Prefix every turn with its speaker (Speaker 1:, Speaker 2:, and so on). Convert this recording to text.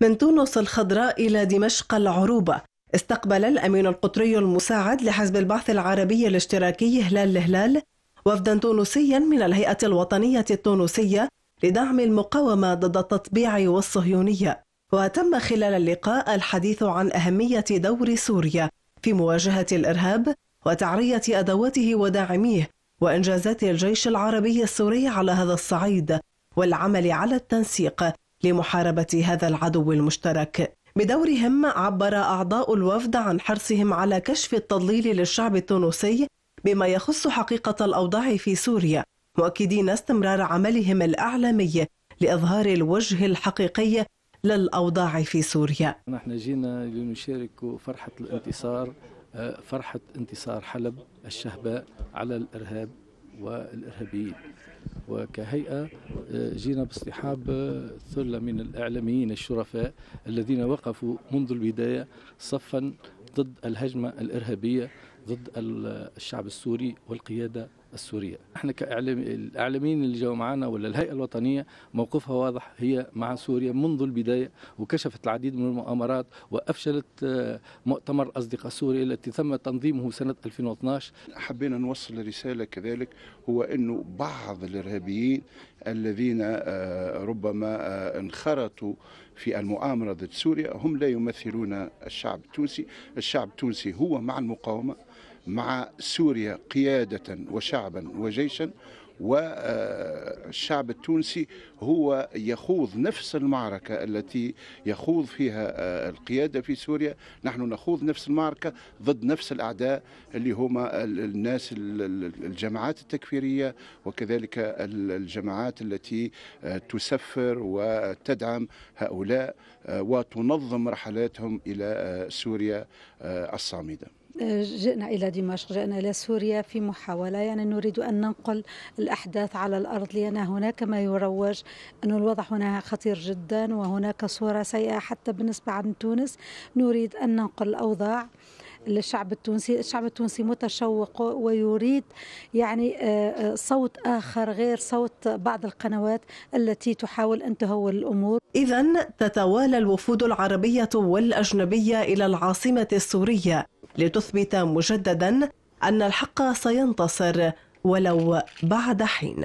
Speaker 1: من تونس الخضراء إلى دمشق العروبة استقبل الأمين القطري المساعد لحزب البعث العربي الاشتراكي هلال الهلال وفدا تونسيا من الهيئة الوطنية التونسية لدعم المقاومة ضد التطبيع والصهيونية وتم خلال اللقاء الحديث عن أهمية دور سوريا في مواجهة الإرهاب وتعرية أدواته وداعميه وإنجازات الجيش العربي السوري على هذا الصعيد والعمل على التنسيق لمحاربه هذا العدو المشترك بدورهم عبر اعضاء الوفد عن حرصهم على كشف التضليل للشعب التونسي بما يخص حقيقه الاوضاع في سوريا مؤكدين استمرار عملهم الاعلامي لاظهار الوجه الحقيقي للاوضاع في سوريا.
Speaker 2: نحن جينا لنشارك فرحه الانتصار فرحه انتصار حلب الشهباء على الارهاب والارهابيين. وكهيئة آه، جينا باصطحاب آه، ثلة من الإعلاميين الشرفاء الذين وقفوا منذ البداية صفا ضد الهجمة الإرهابية ضد الشعب السوري والقيادة السورية احنا كإعلام الإعلاميين اللي جاوا معنا ولا الهيئة الوطنية موقفها واضح هي مع سوريا منذ البداية وكشفت العديد من المؤامرات وأفشلت آه، مؤتمر اصدقاء سوريا التي
Speaker 3: تم تنظيمه سنة 2012 حبينا نوصل رسالة كذلك هو أنه بعض الإرهابيين الذين آه، ربما آه، انخرطوا في المؤامرة ضد سوريا هم لا يمثلون الشعب التونسي الشعب التونسي هو مع المقاومة مع سوريا قيادة وشعبا وجيشا والشعب التونسي هو يخوض نفس المعركة التي يخوض فيها آه، القيادة في سوريا نحن نخوض نفس المعركة ضد نفس الأعداء اللي هما الناس الجماعات التكفيرية وكذلك الجماعات التي آه، تسفر وتدعم هؤلاء آه، وتنظم رحلاتهم إلى سوريا الصامدة
Speaker 4: جئنا إلى دمشق جئنا إلى سوريا في محاولة يعني نريد أن ننقل الأحداث على الأرض لأن هناك ما يروج أن الوضع هنا خطير جدا وهناك صورة سيئة حتى بالنسبة عن تونس نريد أن ننقل الأوضاع للشعب التونسي الشعب التونسي متشوق ويريد يعني آه، آه، صوت آخر غير صوت بعض القنوات التي تحاول أن تهول الأمور إذا
Speaker 1: تتوالى الوفود العربية والأجنبية إلى العاصمة السورية لتثبت مجددا أن الحق سينتصر ولو بعد حين